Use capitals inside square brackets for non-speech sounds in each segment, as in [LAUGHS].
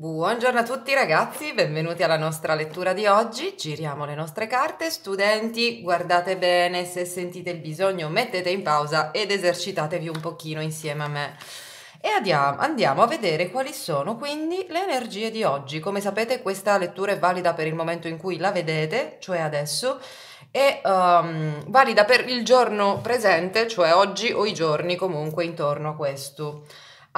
Buongiorno a tutti ragazzi, benvenuti alla nostra lettura di oggi. Giriamo le nostre carte. Studenti, guardate bene, se sentite il bisogno mettete in pausa ed esercitatevi un pochino insieme a me. E andiamo, a vedere quali sono quindi le energie di oggi. Come sapete questa lettura è valida per il momento in cui la vedete, cioè adesso, e um, valida per il giorno presente, cioè oggi o i giorni comunque intorno a questo.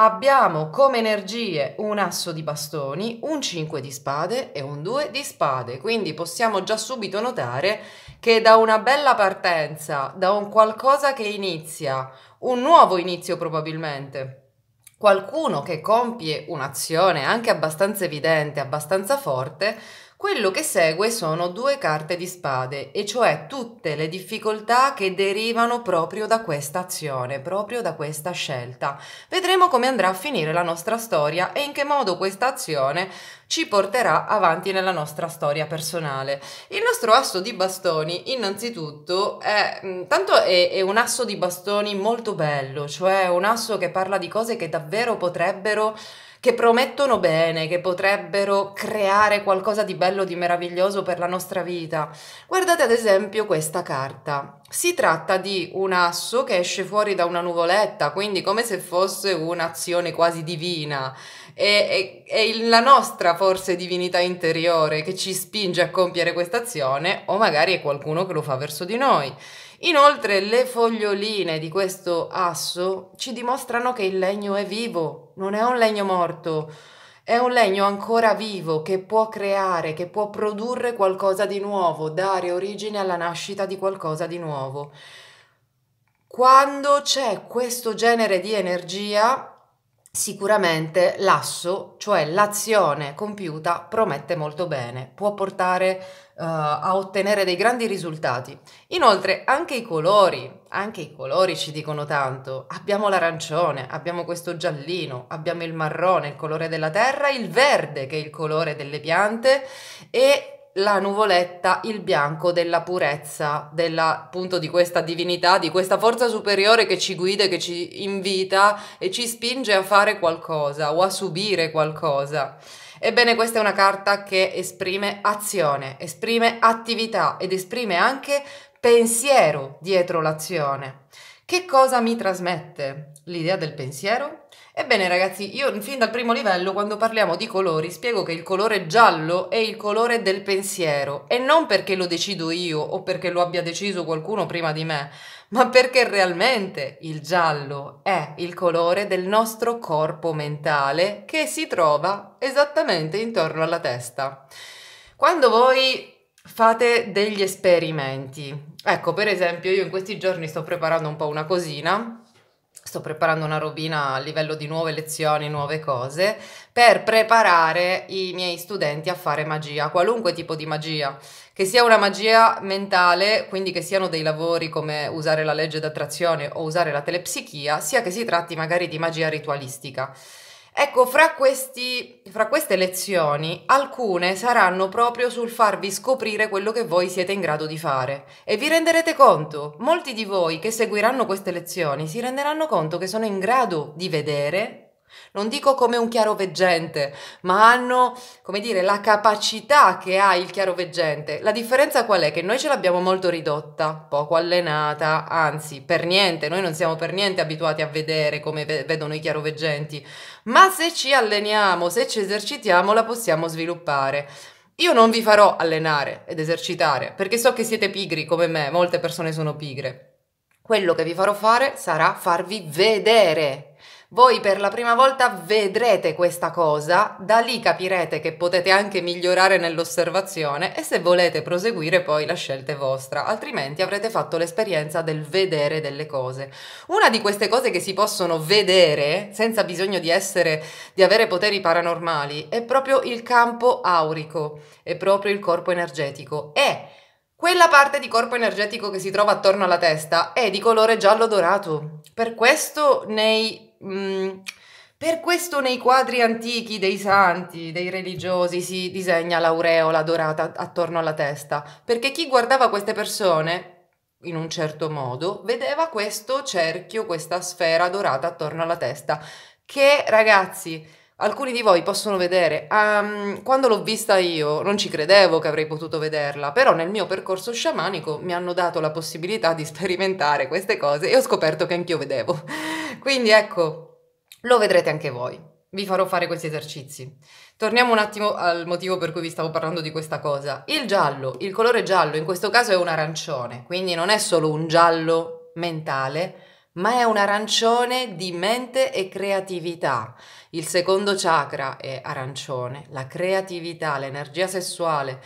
Abbiamo come energie un asso di bastoni, un 5 di spade e un 2 di spade, quindi possiamo già subito notare che da una bella partenza, da un qualcosa che inizia, un nuovo inizio probabilmente, qualcuno che compie un'azione anche abbastanza evidente, abbastanza forte, quello che segue sono due carte di spade, e cioè tutte le difficoltà che derivano proprio da questa azione, proprio da questa scelta. Vedremo come andrà a finire la nostra storia e in che modo questa azione ci porterà avanti nella nostra storia personale. Il nostro asso di bastoni, innanzitutto, è, mm, tanto è, è un asso di bastoni molto bello, cioè un asso che parla di cose che davvero potrebbero che promettono bene, che potrebbero creare qualcosa di bello, di meraviglioso per la nostra vita. Guardate ad esempio questa carta. Si tratta di un asso che esce fuori da una nuvoletta, quindi come se fosse un'azione quasi divina. È, è, è la nostra forse divinità interiore che ci spinge a compiere questa azione o magari è qualcuno che lo fa verso di noi. Inoltre le foglioline di questo asso ci dimostrano che il legno è vivo, non è un legno morto, è un legno ancora vivo che può creare, che può produrre qualcosa di nuovo, dare origine alla nascita di qualcosa di nuovo. Quando c'è questo genere di energia, Sicuramente l'asso, cioè l'azione compiuta, promette molto bene, può portare uh, a ottenere dei grandi risultati. Inoltre anche i colori, anche i colori ci dicono tanto. Abbiamo l'arancione, abbiamo questo giallino, abbiamo il marrone, il colore della terra, il verde che è il colore delle piante e la nuvoletta, il bianco della purezza, della, appunto di questa divinità, di questa forza superiore che ci guida, che ci invita e ci spinge a fare qualcosa o a subire qualcosa. Ebbene, questa è una carta che esprime azione, esprime attività ed esprime anche pensiero dietro l'azione. Che cosa mi trasmette l'idea del pensiero? Ebbene ragazzi, io fin dal primo livello quando parliamo di colori spiego che il colore giallo è il colore del pensiero e non perché lo decido io o perché lo abbia deciso qualcuno prima di me, ma perché realmente il giallo è il colore del nostro corpo mentale che si trova esattamente intorno alla testa. Quando voi fate degli esperimenti, ecco per esempio io in questi giorni sto preparando un po' una cosina sto preparando una robina a livello di nuove lezioni, nuove cose, per preparare i miei studenti a fare magia, qualunque tipo di magia, che sia una magia mentale, quindi che siano dei lavori come usare la legge d'attrazione o usare la telepsichia, sia che si tratti magari di magia ritualistica. Ecco, fra, questi, fra queste lezioni, alcune saranno proprio sul farvi scoprire quello che voi siete in grado di fare. E vi renderete conto, molti di voi che seguiranno queste lezioni si renderanno conto che sono in grado di vedere non dico come un chiaroveggente, ma hanno, come dire, la capacità che ha il chiaroveggente. La differenza qual è? Che noi ce l'abbiamo molto ridotta, poco allenata, anzi, per niente, noi non siamo per niente abituati a vedere come vedono i chiaroveggenti, ma se ci alleniamo, se ci esercitiamo, la possiamo sviluppare. Io non vi farò allenare ed esercitare, perché so che siete pigri come me, molte persone sono pigre. Quello che vi farò fare sarà farvi vedere voi per la prima volta vedrete questa cosa, da lì capirete che potete anche migliorare nell'osservazione e se volete proseguire poi la scelta è vostra, altrimenti avrete fatto l'esperienza del vedere delle cose. Una di queste cose che si possono vedere senza bisogno di essere di avere poteri paranormali è proprio il campo aurico, è proprio il corpo energetico e quella parte di corpo energetico che si trova attorno alla testa è di colore giallo dorato. Per questo nei mh, mm, per questo nei quadri antichi dei santi, dei religiosi, si disegna l'aureola dorata attorno alla testa, perché chi guardava queste persone in un certo modo, vedeva questo cerchio, questa sfera dorata attorno alla testa, che ragazzi Alcuni di voi possono vedere, um, quando l'ho vista io non ci credevo che avrei potuto vederla, però nel mio percorso sciamanico mi hanno dato la possibilità di sperimentare queste cose e ho scoperto che anch'io vedevo. Quindi ecco, lo vedrete anche voi. Vi farò fare questi esercizi. Torniamo un attimo al motivo per cui vi stavo parlando di questa cosa. Il giallo, il colore giallo in questo caso è un arancione, quindi non è solo un giallo mentale, ma è un arancione di mente e creatività. Il secondo chakra è arancione, la creatività, l'energia sessuale,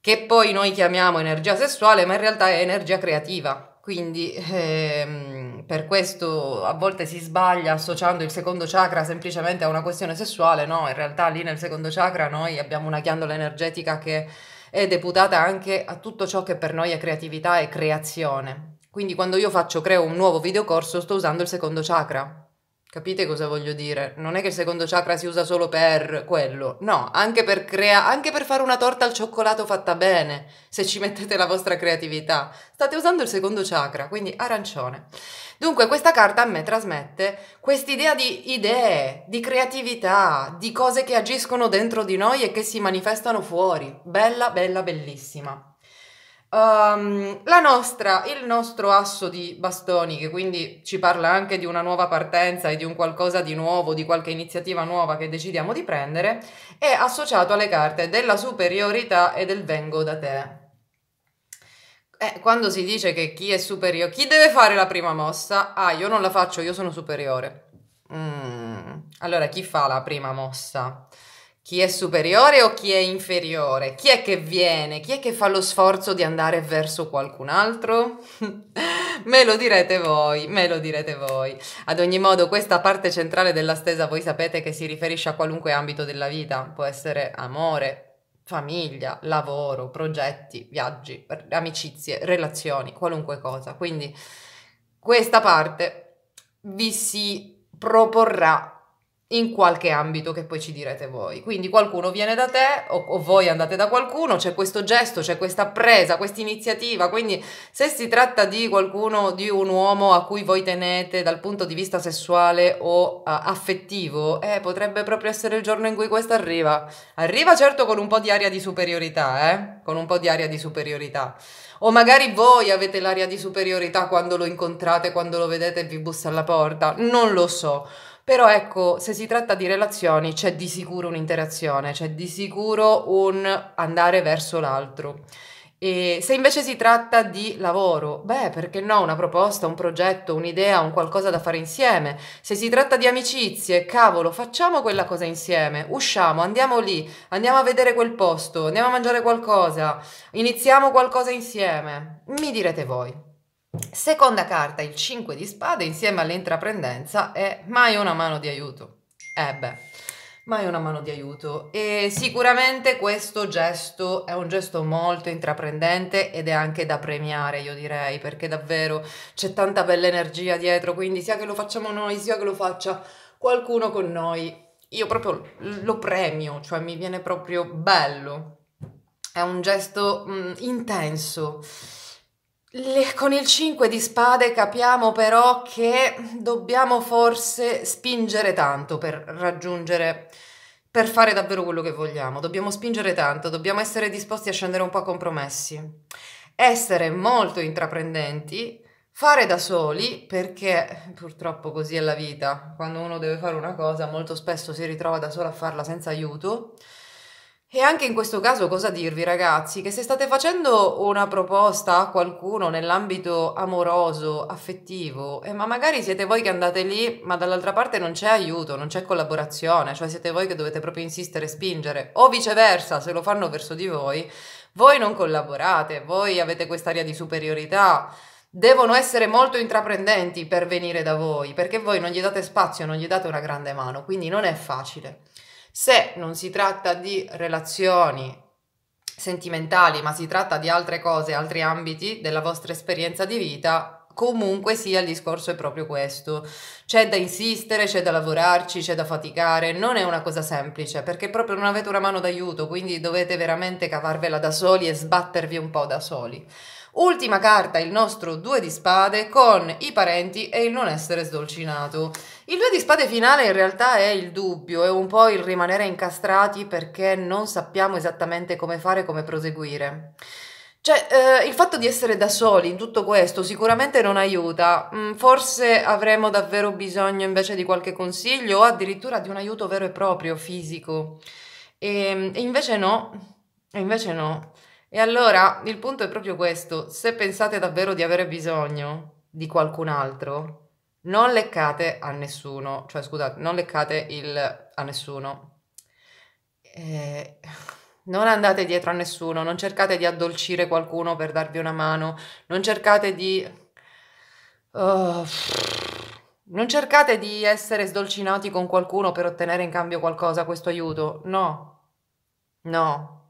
che poi noi chiamiamo energia sessuale, ma in realtà è energia creativa. Quindi ehm, per questo a volte si sbaglia associando il secondo chakra semplicemente a una questione sessuale, no, in realtà lì nel secondo chakra noi abbiamo una ghiandola energetica che è deputata anche a tutto ciò che per noi è creatività e creazione, quindi quando io faccio, creo un nuovo videocorso, sto usando il secondo chakra. Capite cosa voglio dire? Non è che il secondo chakra si usa solo per quello, no, anche per, crea- anche per fare una torta al cioccolato fatta bene, se ci mettete la vostra creatività. State usando il secondo chakra, quindi arancione. Dunque, questa carta a me trasmette quest'idea di idee, di creatività, di cose che agiscono dentro di noi e che si manifestano fuori. Bella, bella, bellissima. Um, nostra, il nostro asso di bastoni, che quindi ci parla anche di una nuova partenza e di un qualcosa di nuovo, di qualche iniziativa nuova che decidiamo di prendere, è associato alle carte della superiorità e del vengo da te. Eh, quando si dice che chi è superiore, chi deve fare la prima mossa? Ah, io non la faccio, io sono superiore. Mm. Allora, chi fa la prima mossa? Chi è superiore o chi è inferiore? Chi è che viene? Chi è che fa lo sforzo di andare verso qualcun altro? [LAUGHS] me lo direte voi, me lo direte voi. Ad ogni modo, questa parte centrale della stesa voi sapete che si riferisce a qualunque ambito della vita, può essere amore, famiglia, lavoro, progetti, viaggi, amicizie, relazioni, qualunque cosa. Quindi questa parte vi si proporrà in qualche ambito che poi ci direte voi. Quindi qualcuno viene da te o, o voi andate da qualcuno, c'è questo gesto, c'è questa presa, questa iniziativa, quindi se si tratta di qualcuno, di un uomo a cui voi tenete dal punto di vista sessuale o uh, affettivo, eh, potrebbe proprio essere il giorno in cui questo arriva. Arriva certo con un po' di aria di superiorità, eh? Con un po' di aria di superiorità. O magari voi avete l'aria di superiorità quando lo incontrate, quando lo vedete e vi bussa alla porta, non lo so però ecco, se si tratta di relazioni c'è di sicuro un'interazione, c'è di sicuro un andare verso l'altro. E se invece si tratta di lavoro, beh, perché no, una proposta, un progetto, un'idea, un qualcosa da fare insieme. Se si tratta di amicizie, cavolo, facciamo quella cosa insieme, usciamo, andiamo lì, andiamo a vedere quel posto, andiamo a mangiare qualcosa, iniziamo qualcosa insieme. Mi direte voi. Seconda carta, il 5 di spade, insieme all'intraprendenza, è mai una mano di aiuto. Eh beh, mai una mano di aiuto. E sicuramente questo gesto è un gesto molto intraprendente ed è anche da premiare, io direi, perché davvero c'è tanta bella energia dietro, quindi sia che lo facciamo noi, sia che lo faccia qualcuno con noi, io proprio lo premio, cioè mi viene proprio bello. È un gesto mh, mm, intenso le, con il 5 di spade capiamo però che dobbiamo forse spingere tanto per raggiungere, per fare davvero quello che vogliamo. Dobbiamo spingere tanto, dobbiamo essere disposti a scendere un po' a compromessi, essere molto intraprendenti, fare da soli perché purtroppo così è la vita. Quando uno deve fare una cosa molto spesso si ritrova da solo a farla senza aiuto. E anche in questo caso cosa dirvi ragazzi? Che se state facendo una proposta a qualcuno nell'ambito amoroso, affettivo, eh, ma magari siete voi che andate lì, ma dall'altra parte non c'è aiuto, non c'è collaborazione, cioè siete voi che dovete proprio insistere e spingere, o viceversa, se lo fanno verso di voi, voi non collaborate, voi avete quest'aria di superiorità, devono essere molto intraprendenti per venire da voi, perché voi non gli date spazio, non gli date una grande mano, quindi non è facile. Se non si tratta di relazioni sentimentali, ma si tratta di altre cose, altri ambiti della vostra esperienza di vita, comunque sia il discorso è proprio questo. C'è da insistere, c'è da lavorarci, c'è da faticare, non è una cosa semplice perché proprio non avete una mano d'aiuto, quindi dovete veramente cavarvela da soli e sbattervi un po' da soli. Ultima carta, il nostro due di spade con i parenti e il non essere sdolcinato. Il due di spade finale in realtà è il dubbio, è un po' il rimanere incastrati perché non sappiamo esattamente come fare, come proseguire. Cioè, eh, il fatto di essere da soli in tutto questo sicuramente non aiuta, mm, forse avremo davvero bisogno invece di qualche consiglio o addirittura di un aiuto vero e proprio, fisico. E, e invece no, e invece no. E allora il punto è proprio questo, se pensate davvero di avere bisogno di qualcun altro, non leccate a nessuno, cioè scusate, non leccate il a nessuno. Eh, non andate dietro a nessuno, non cercate di addolcire qualcuno per darvi una mano, non cercate di... Uh, non cercate di essere sdolcinati con qualcuno per ottenere in cambio qualcosa, questo aiuto. No, no,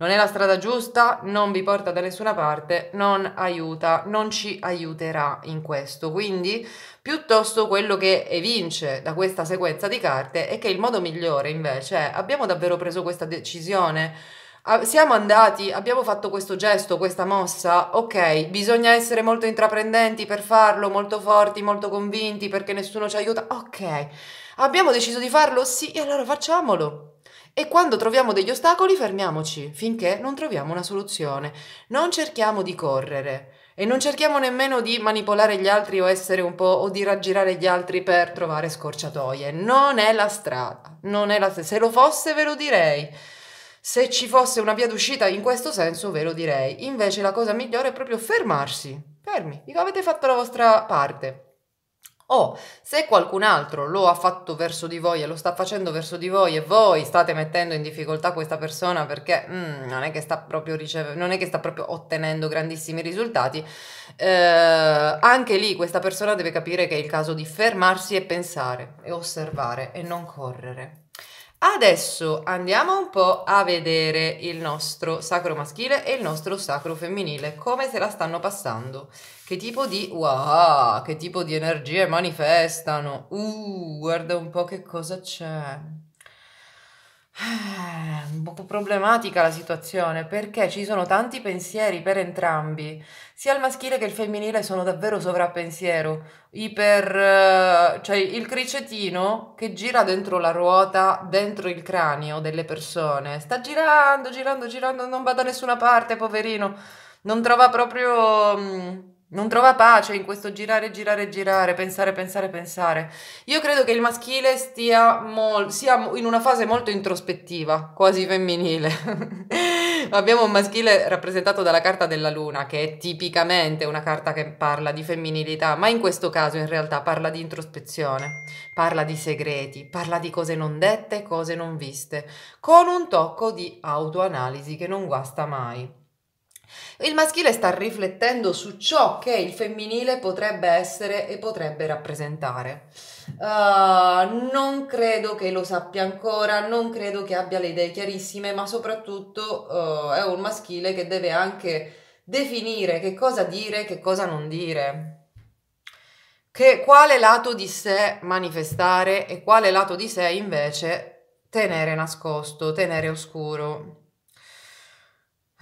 non è la strada giusta, non vi porta da nessuna parte, non aiuta, non ci aiuterà in questo. Quindi piuttosto quello che evince da questa sequenza di carte è che il modo migliore invece è abbiamo davvero preso questa decisione? Siamo andati, abbiamo fatto questo gesto, questa mossa, ok, bisogna essere molto intraprendenti per farlo, molto forti, molto convinti perché nessuno ci aiuta, ok, abbiamo deciso di farlo, sì, e allora facciamolo. E quando troviamo degli ostacoli fermiamoci finché non troviamo una soluzione. Non cerchiamo di correre e non cerchiamo nemmeno di manipolare gli altri o essere un po' o di raggirare gli altri per trovare scorciatoie. Non è la strada, non è la strada. Se lo fosse ve lo direi. Se ci fosse una via d'uscita in questo senso ve lo direi. Invece la cosa migliore è proprio fermarsi. Fermi, dico avete fatto la vostra parte. Oh, se qualcun altro lo ha fatto verso di voi e lo sta facendo verso di voi e voi state mettendo in difficoltà questa persona perché mm, non, è che sta proprio riceve- non è che sta proprio ottenendo grandissimi risultati, eh, anche lì questa persona deve capire che è il caso di fermarsi e pensare e osservare e non correre. Adesso andiamo un po' a vedere il nostro sacro maschile e il nostro sacro femminile, come se la stanno passando, che tipo di wow, che tipo di energie manifestano. Uh, guarda un po' che cosa c'è. Eh, un po' problematica la situazione perché ci sono tanti pensieri per entrambi. Sia il maschile che il femminile sono davvero sovrappensiero, iper eh, cioè il cricetino che gira dentro la ruota, dentro il cranio delle persone. Sta girando, girando, girando, non va da nessuna parte, poverino. Non trova proprio mm, non trova pace in questo girare, girare, girare, pensare, pensare, pensare. Io credo che il maschile stia mol- sia in una fase molto introspettiva, quasi femminile. [LAUGHS] Abbiamo un maschile rappresentato dalla carta della luna, che è tipicamente una carta che parla di femminilità, ma in questo caso in realtà parla di introspezione, parla di segreti, parla di cose non dette, cose non viste, con un tocco di autoanalisi che non guasta mai. Il maschile sta riflettendo su ciò che il femminile potrebbe essere e potrebbe rappresentare. Uh, non credo che lo sappia ancora, non credo che abbia le idee chiarissime, ma soprattutto uh, è un maschile che deve anche definire che cosa dire, e che cosa non dire. Che, quale lato di sé manifestare e quale lato di sé invece tenere nascosto, tenere oscuro.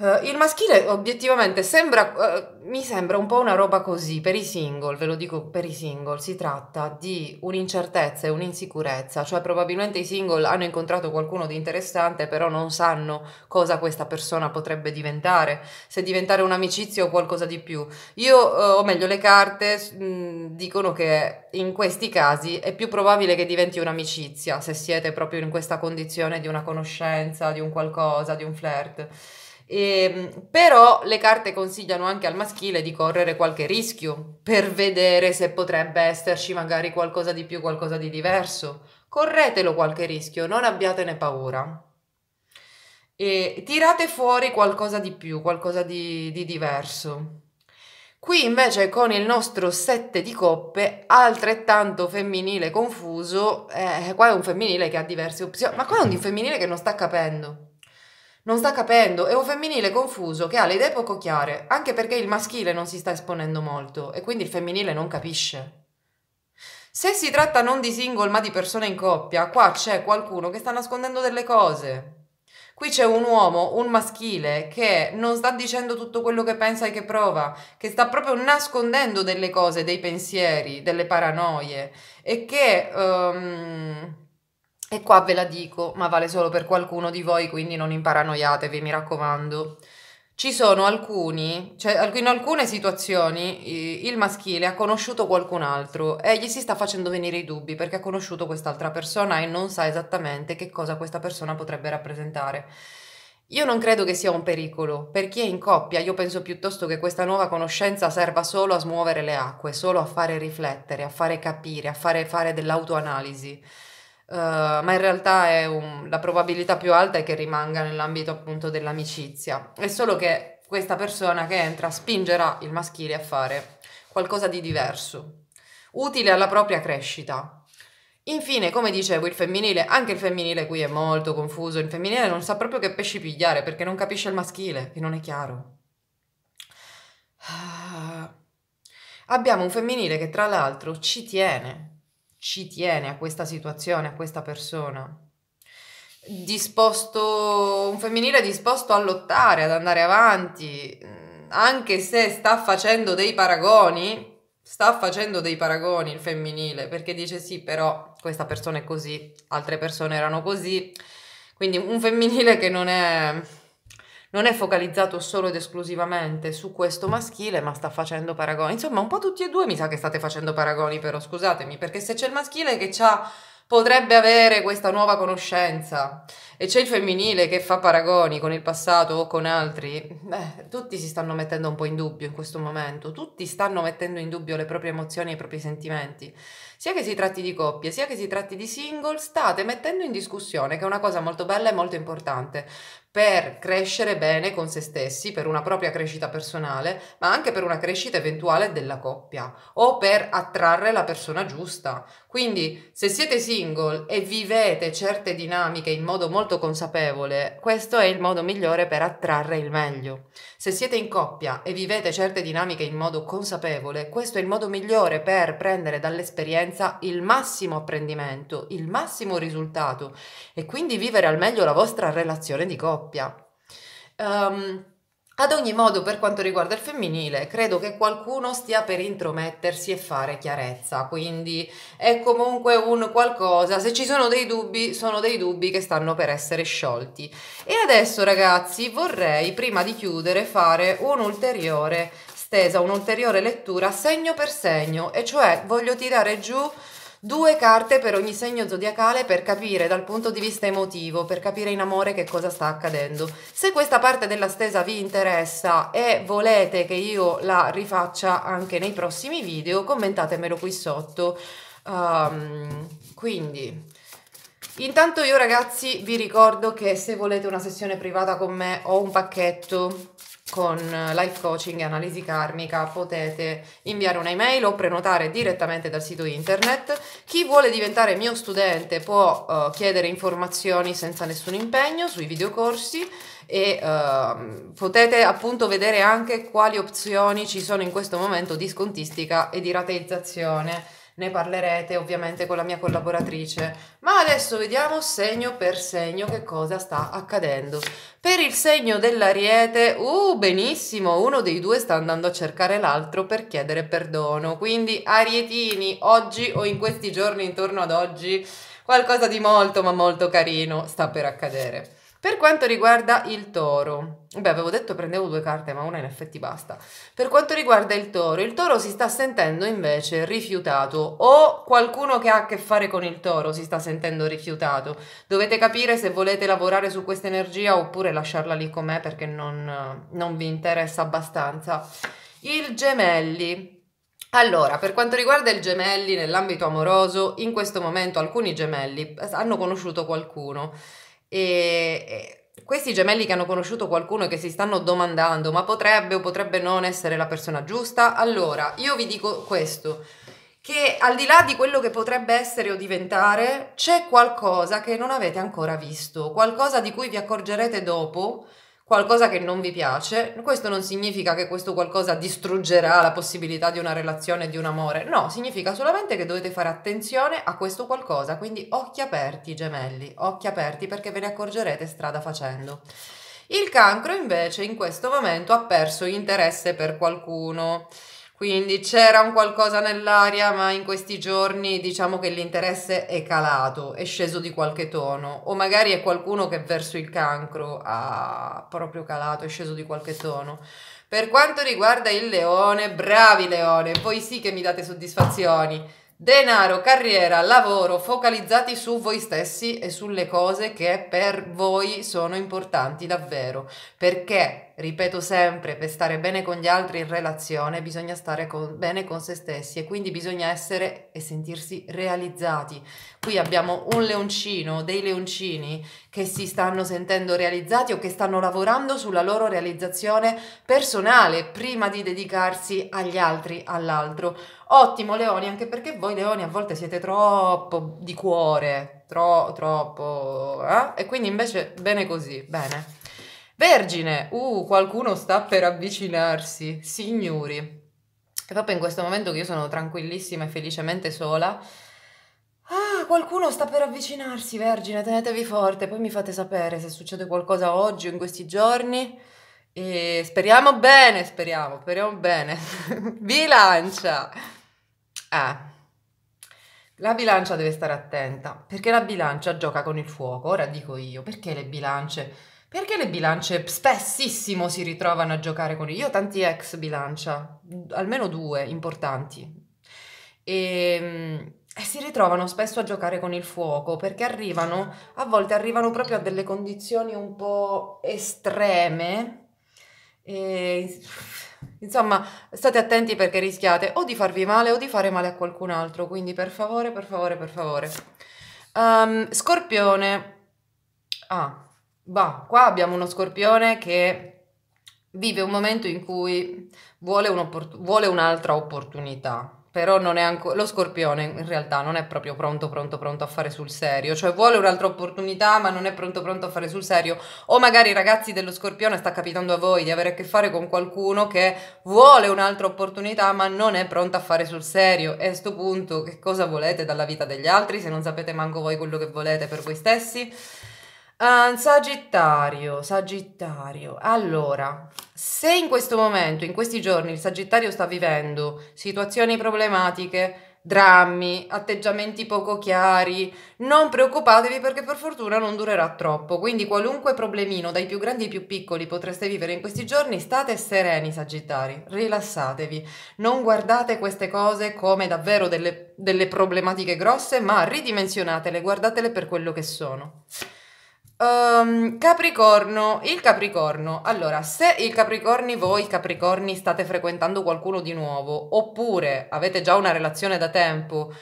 Uh, il maschile obiettivamente sembra, uh, mi sembra un po' una roba così, per i single, ve lo dico per i single, si tratta di un'incertezza e un'insicurezza, cioè probabilmente i single hanno incontrato qualcuno di interessante però non sanno cosa questa persona potrebbe diventare, se diventare un'amicizia o qualcosa di più. Io, uh, o meglio le carte, mh, dicono che in questi casi è più probabile che diventi un'amicizia, se siete proprio in questa condizione di una conoscenza, di un qualcosa, di un flirt e, ehm, però le carte consigliano anche al maschile di correre qualche rischio per vedere se potrebbe esserci magari qualcosa di più, qualcosa di diverso. Corretelo qualche rischio, non abbiatene paura. E tirate fuori qualcosa di più, qualcosa di, di diverso. Qui invece con il nostro sette di coppe, altrettanto femminile confuso, eh, qua è un femminile che ha diverse opzioni, ma qua è un femminile che non sta capendo non sta capendo, è un femminile confuso che ha le idee poco chiare, anche perché il maschile non si sta esponendo molto e quindi il femminile non capisce. Se si tratta non di single ma di persone in coppia, qua c'è qualcuno che sta nascondendo delle cose. Qui c'è un uomo, un maschile, che non sta dicendo tutto quello che pensa e che prova, che sta proprio nascondendo delle cose, dei pensieri, delle paranoie e che... Um, e qua ve la dico, ma vale solo per qualcuno di voi, quindi non imparanoiatevi, mi raccomando. Ci sono alcuni, cioè in alcune situazioni il maschile ha conosciuto qualcun altro e gli si sta facendo venire i dubbi perché ha conosciuto quest'altra persona e non sa esattamente che cosa questa persona potrebbe rappresentare. Io non credo che sia un pericolo, per chi è in coppia io penso piuttosto che questa nuova conoscenza serva solo a smuovere le acque, solo a fare riflettere, a fare capire, a fare, fare dell'autoanalisi uh, ma in realtà un, la probabilità più alta è che rimanga nell'ambito appunto dell'amicizia. È solo che questa persona che entra spingerà il maschile a fare qualcosa di diverso, utile alla propria crescita, Infine, come dicevo, il femminile, anche il femminile qui è molto confuso, il femminile non sa proprio che pesci pigliare perché non capisce il maschile e non è chiaro. Ah. Abbiamo un femminile che tra l'altro ci tiene, ci tiene a questa situazione, a questa persona. Disposto, un femminile disposto a lottare, ad andare avanti, mm, anche se sta facendo dei paragoni, sta facendo dei paragoni il femminile, perché dice sì, però questa persona è così, altre persone erano così, quindi un femminile che non è non è focalizzato solo ed esclusivamente su questo maschile, ma sta facendo paragoni. Insomma, un po' tutti e due mi sa che state facendo paragoni, però scusatemi, perché se c'è il maschile che c'ha, potrebbe avere questa nuova conoscenza e c'è il femminile che fa paragoni con il passato o con altri, beh, tutti si stanno mettendo un po' in dubbio in questo momento, tutti stanno mettendo in dubbio le proprie emozioni e i propri sentimenti. Sia che si tratti di coppie, sia che si tratti di single, state mettendo in discussione, che è una cosa molto bella e molto importante, per crescere bene con se stessi, per una propria crescita personale, ma anche per una crescita eventuale della coppia o per attrarre la persona giusta. Quindi, se siete single e vivete certe dinamiche in modo molto molto consapevole, questo è il modo migliore per attrarre il meglio. Se siete in coppia e vivete certe dinamiche in modo consapevole, questo è il modo migliore per prendere dall'esperienza il massimo apprendimento, il massimo risultato e quindi vivere al meglio la vostra relazione di coppia. Um, ad ogni modo, per quanto riguarda il femminile, credo che qualcuno stia per intromettersi e fare chiarezza, quindi è comunque un qualcosa, se ci sono dei dubbi, sono dei dubbi che stanno per essere sciolti. E adesso ragazzi vorrei, prima di chiudere, fare un'ulteriore stesa, un'ulteriore lettura segno per segno, e cioè voglio tirare giù Due carte per ogni segno zodiacale per capire dal punto di vista emotivo, per capire in amore che cosa sta accadendo. Se questa parte della stesa vi interessa e volete che io la rifaccia anche nei prossimi video, commentatemelo qui sotto. Um, quindi... Intanto io ragazzi vi ricordo che se volete una sessione privata con me ho un pacchetto con eh, life coaching e analisi karmica potete inviare un'email o prenotare direttamente dal sito internet. Chi vuole diventare mio studente può uh, chiedere informazioni senza nessun impegno sui videocorsi e uh, potete appunto vedere anche quali opzioni ci sono in questo momento di scontistica e di rateizzazione ne parlerete ovviamente con la mia collaboratrice. Ma adesso vediamo segno per segno che cosa sta accadendo. Per il segno dell'ariete, uh, benissimo, uno dei due sta andando a cercare l'altro per chiedere perdono. Quindi arietini, oggi o in questi giorni intorno ad oggi, qualcosa di molto ma molto carino sta per accadere. Per quanto riguarda il toro, beh avevo detto prendevo due carte ma una in effetti basta. Per quanto riguarda il toro, il toro si sta sentendo invece rifiutato o qualcuno che ha a che fare con il toro si sta sentendo rifiutato. Dovete capire se volete lavorare su questa energia oppure lasciarla lì com'è perché non, non vi interessa abbastanza. Il gemelli, allora, per quanto riguarda il gemelli nell'ambito amoroso, in questo momento alcuni gemelli eh, hanno conosciuto qualcuno e, questi gemelli che hanno conosciuto qualcuno e che si stanno domandando ma potrebbe o potrebbe non essere la persona giusta, allora io vi dico questo, che al di là di quello che potrebbe essere o diventare, c'è qualcosa che non avete ancora visto, qualcosa di cui vi accorgerete dopo qualcosa che non vi piace, questo non significa che questo qualcosa distruggerà la possibilità di una relazione, di un amore, no, significa solamente che dovete fare attenzione a questo qualcosa, quindi occhi aperti gemelli, occhi aperti perché ve ne accorgerete strada facendo. Il cancro invece in questo momento ha perso interesse per qualcuno quindi c'era un qualcosa nell'aria, ma in questi giorni diciamo che l'interesse è calato, è sceso di qualche tono, o magari è qualcuno che verso il cancro ha proprio calato, è sceso di qualche tono. Per quanto riguarda il leone, bravi leone, voi sì che mi date soddisfazioni denaro, carriera, lavoro, focalizzati su voi stessi e sulle cose che per voi sono importanti davvero. Perché, ripeto sempre, per stare bene con gli altri in relazione bisogna stare con, bene con se stessi e quindi bisogna essere e sentirsi realizzati. Qui abbiamo un leoncino, dei leoncini che si stanno sentendo realizzati o che stanno lavorando sulla loro realizzazione personale prima di dedicarsi agli altri, all'altro Ottimo leoni, anche perché voi leoni a volte siete troppo di cuore, tro, troppo... Eh? E quindi invece bene così, bene. Vergine, uh, qualcuno sta per avvicinarsi, signori. È proprio in questo momento che io sono tranquillissima e felicemente sola, Ah, qualcuno sta per avvicinarsi, Vergine, tenetevi forte, poi mi fate sapere se succede qualcosa oggi o in questi giorni. E speriamo bene, speriamo, speriamo bene. Bilancia! [LAUGHS] Eh. La bilancia deve stare attenta, perché la bilancia gioca con il fuoco, ora dico io, perché le bilance? Perché le bilance spessissimo si ritrovano a giocare con il... Io ho tanti ex bilancia, almeno due importanti, e, ehm, e, si ritrovano spesso a giocare con il fuoco, perché arrivano, a volte arrivano proprio a delle condizioni un po' estreme, e Insomma, state attenti perché rischiate o di farvi male o di fare male a qualcun altro, quindi per favore, per favore, per favore. Um, scorpione. Ah, bah, qua abbiamo uno scorpione che vive un momento in cui vuole un'altra opportunità però non è ancora lo scorpione in realtà non è proprio pronto pronto pronto a fare sul serio cioè vuole un'altra opportunità ma non è pronto pronto a fare sul serio o magari ragazzi dello scorpione sta capitando a voi di avere a che fare con qualcuno che vuole un'altra opportunità ma non è pronto a fare sul serio e a questo punto che cosa volete dalla vita degli altri se non sapete manco voi quello che volete per voi stessi Uh, sagittario, Sagittario. Allora, se in questo momento, in questi giorni, il Sagittario sta vivendo situazioni problematiche, drammi, atteggiamenti poco chiari, non preoccupatevi perché per fortuna non durerà troppo. Quindi qualunque problemino, dai più grandi ai più piccoli, potreste vivere in questi giorni, state sereni, Sagittari, rilassatevi. Non guardate queste cose come davvero delle, delle problematiche grosse, ma ridimensionatele, guardatele per quello che sono. Um, Capricorno, il Capricorno. Allora, se il Capricorni voi Capricorni state frequentando qualcuno di nuovo, oppure avete già una relazione da tempo,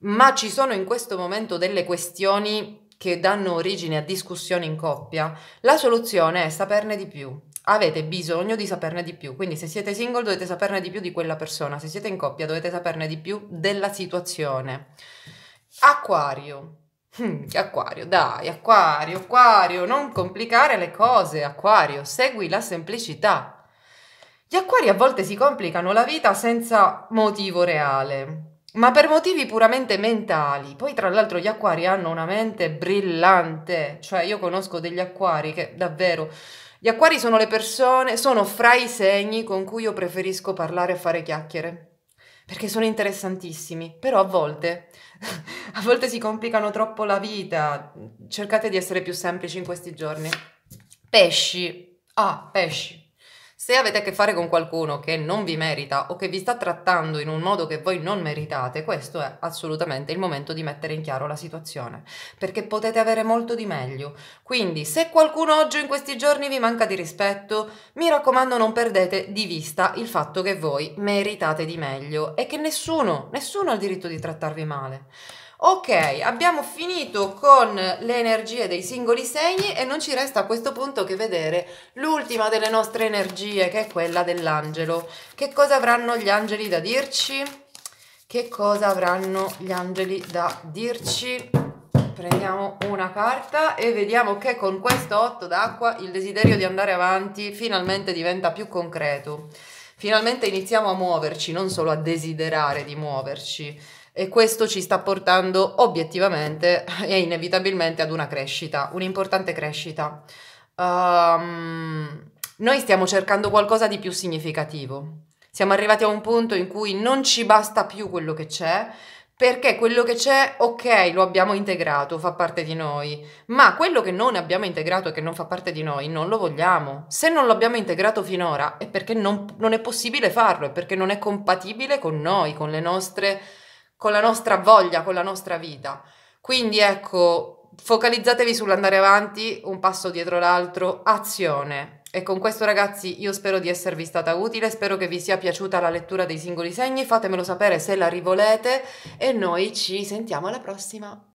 ma ci sono in questo momento delle questioni che danno origine a discussioni in coppia, la soluzione è saperne di più. Avete bisogno di saperne di più, quindi se siete single dovete saperne di più di quella persona, se siete in coppia dovete saperne di più della situazione. Acquario. Hmm, acquario, dai, acquario, acquario, non complicare le cose, acquario, segui la semplicità. Gli acquari a volte si complicano la vita senza motivo reale, ma per motivi puramente mentali. Poi tra l'altro gli acquari hanno una mente brillante, cioè io conosco degli acquari che davvero... Gli acquari sono le persone, sono fra i segni con cui io preferisco parlare e fare chiacchiere perché sono interessantissimi, però a volte, [LAUGHS] a volte si complicano troppo la vita. Cercate di essere più semplici in questi giorni. Pesci. Ah, pesci. Se avete a che fare con qualcuno che non vi merita o che vi sta trattando in un modo che voi non meritate, questo è assolutamente il momento di mettere in chiaro la situazione, perché potete avere molto di meglio. Quindi, se qualcuno oggi in questi giorni vi manca di rispetto, mi raccomando non perdete di vista il fatto che voi meritate di meglio e che nessuno, nessuno ha il diritto di trattarvi male. Ok, abbiamo finito con le energie dei singoli segni e non ci resta a questo punto che vedere l'ultima delle nostre energie, che è quella dell'angelo. Che cosa avranno gli angeli da dirci? Che cosa avranno gli angeli da dirci? Prendiamo una carta e vediamo che con questo otto d'acqua il desiderio di andare avanti finalmente diventa più concreto. Finalmente iniziamo a muoverci, non solo a desiderare di muoverci e questo ci sta portando obiettivamente [LAUGHS] e inevitabilmente ad una crescita, un'importante crescita. Um, noi stiamo cercando qualcosa di più significativo. Siamo arrivati a un punto in cui non ci basta più quello che c'è, perché quello che c'è, ok, lo abbiamo integrato, fa parte di noi, ma quello che non abbiamo integrato e che non fa parte di noi, non lo vogliamo. Se non l'abbiamo integrato finora è perché non, non è possibile farlo, è perché non è compatibile con noi, con le nostre con la nostra voglia, con la nostra vita. Quindi ecco, focalizzatevi sull'andare avanti un passo dietro l'altro, azione. E con questo ragazzi io spero di esservi stata utile, spero che vi sia piaciuta la lettura dei singoli segni, fatemelo sapere se la rivolete e noi ci sentiamo alla prossima.